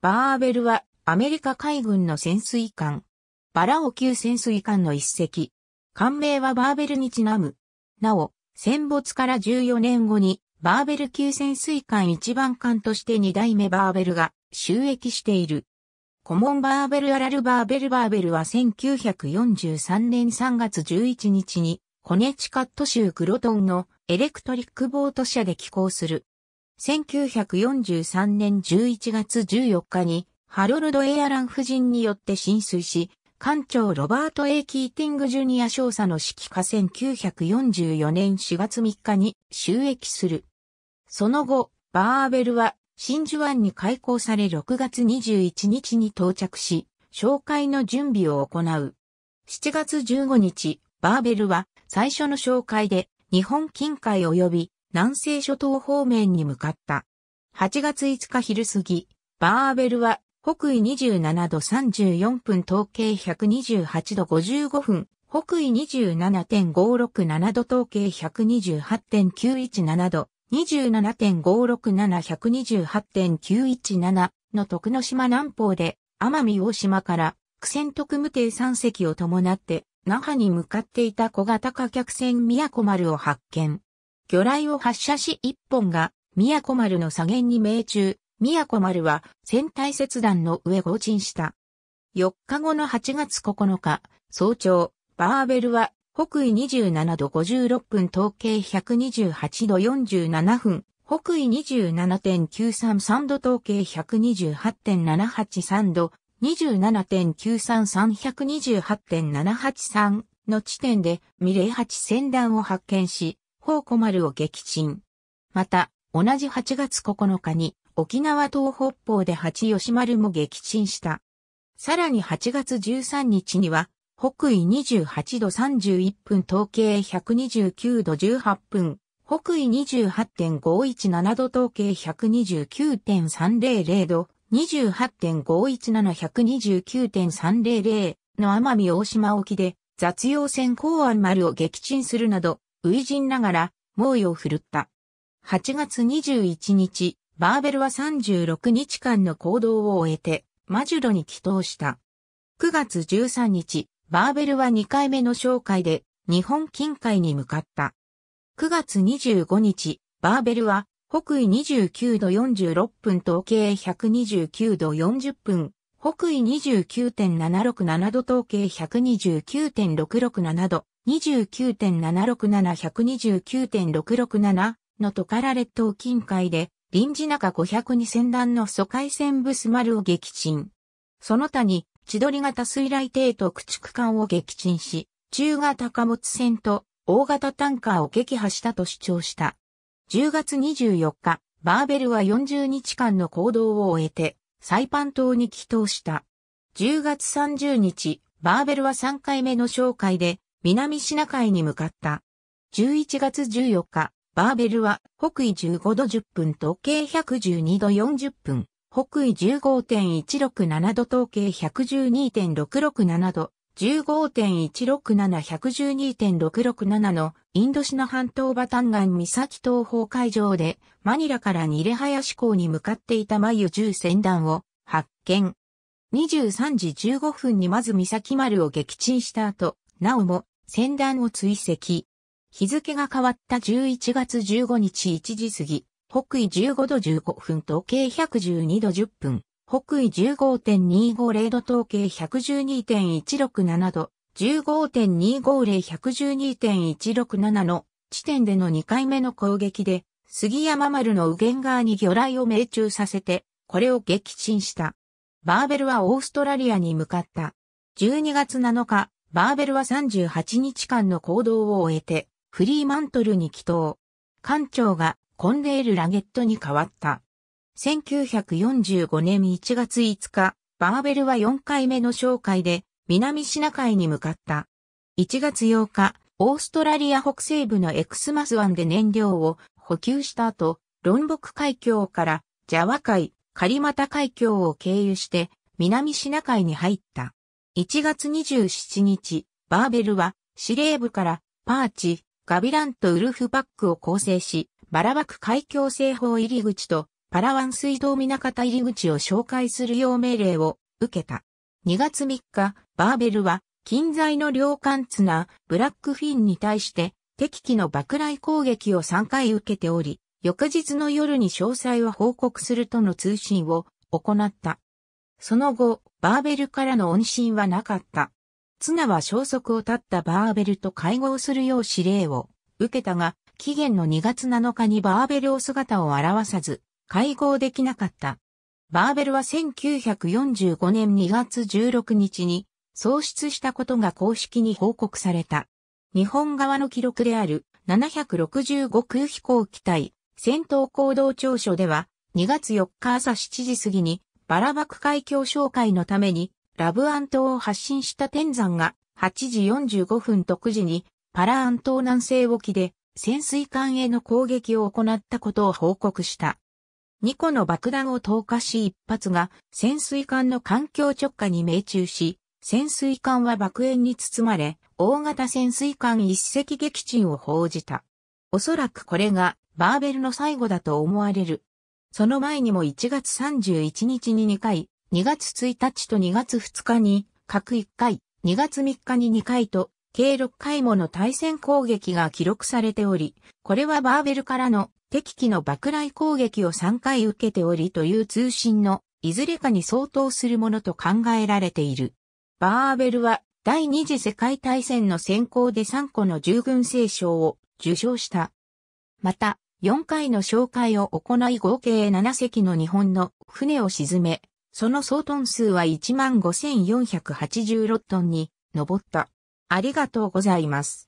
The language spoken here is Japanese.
バーベルはアメリカ海軍の潜水艦。バラオ級潜水艦の一隻。艦名はバーベルにちなむ。なお、戦没から14年後にバーベル級潜水艦一番艦として二代目バーベルが収益している。コモンバーベルアラルバーベルバーベルは1943年3月11日にコネチカット州クロトンのエレクトリックボート社で寄港する1943年11月14日に、ハロルド・エアラン夫人によって浸水し、艦長ロバート・ A・ キーティング・ジュニア少佐の指揮下1944年4月3日に収益する。その後、バーベルは真珠湾に開港され6月21日に到着し、紹介の準備を行う。7月15日、バーベルは最初の紹介で日本近海及び南西諸島方面に向かった。8月5日昼過ぎ、バーベルは北緯27度34分統計128度55分、北緯27.567度統計128.917度、27.567128.917の徳之島南方で、奄美大島から苦戦特務艇山隻を伴って、那覇に向かっていた小型貨客船宮古丸を発見。魚雷を発射し一本が、宮古丸の左舷に命中、宮古丸は船体切断の上合沈した。4日後の8月9日、早朝、バーベルは北緯27度56分統計128度47分、北緯27.933度統計128.783度、27.933128.783の地点でミレイ8船団を発見し、高庫丸を撃沈。また、同じ8月9日に沖縄東北方で八吉丸も撃沈した。さらに8月13日には、北緯28度31分、統計129度18分、北緯28.517度、統計129.300度、28.517129.300の奄美大島沖で雑用船港湾丸を撃沈するなど、初陣ながら、猛威を振るった。8月21日、バーベルは36日間の行動を終えて、マジュロに帰投した。9月13日、バーベルは2回目の紹介で、日本近海に向かった。9月25日、バーベルは、北緯29度46分統計129度40分、北緯29.767度統計129.667度、29.767129.667のトカラ列島近海で臨時中502船団の疎開船ブスマルを撃沈。その他に千鳥型水雷艇と駆逐艦を撃沈し、中型貨物船と大型タンカーを撃破したと主張した。10月24日、バーベルは40日間の行動を終えて、サイパン島に帰島した。10月30日、バーベルは3回目の紹介で、南シナ海に向かった。11月14日、バーベルは北緯15度10分東経112度40分、北緯15.167度東経112.667度、15.167112.667のインドシナ半島バタンガン岬東方海上でマニラからニレハヤシ港に向かっていた眉10船団を発見。23時15分にまず岬丸を撃沈した後、なおも船団を追跡。日付が変わった11月15日1時過ぎ、北緯15度15分時計112度10分、北緯15.250度東計112.167度、15.250-112.167の地点での2回目の攻撃で、杉山丸の右舷側に魚雷を命中させて、これを撃沈した。バーベルはオーストラリアに向かった。12月7日、バーベルは38日間の行動を終えて、フリーマントルに帰投。艦長がコンデール・ラゲットに変わった。1945年1月5日、バーベルは4回目の紹介で南シナ海に向かった。1月8日、オーストラリア北西部のエクスマス湾で燃料を補給した後、ロンボク海峡からジャワ海、カリマタ海峡を経由して南シナ海に入った。1月27日、バーベルは司令部からパーチ、ガビランとウルフパックを構成し、バラバク海峡西方入り口とパラワン水道港入り口を紹介するよう命令を受けた。2月3日、バーベルは近在の両艦綱ブラックフィンに対して敵機の爆雷攻撃を3回受けており、翌日の夜に詳細を報告するとの通信を行った。その後、バーベルからの恩信はなかった。綱は消息を絶ったバーベルと会合するよう指令を受けたが、期限の2月7日にバーベルを姿を現さず、会合できなかった。バーベルは1945年2月16日に喪失したことが公式に報告された。日本側の記録である765空飛行機体戦闘行動調書では2月4日朝7時過ぎにバラバク海峡紹介のためにラブアン島を発信した天山が8時45分特時にパラアン島南西沖で潜水艦への攻撃を行ったことを報告した。2個の爆弾を投下し1発が潜水艦の環境直下に命中し、潜水艦は爆炎に包まれ、大型潜水艦一隻撃沈を報じた。おそらくこれがバーベルの最後だと思われるその前にも1月31日に2回、2月1日と2月2日に、各1回、2月3日に2回と、計6回もの対戦攻撃が記録されており、これはバーベルからの敵機の爆雷攻撃を3回受けておりという通信のいずれかに相当するものと考えられている。バーベルは第二次世界大戦の先行で3個の従軍聖賞を受賞した。また、4回の紹介を行い合計7隻の日本の船を沈め、その総トン数は15,486トンに上った。ありがとうございます。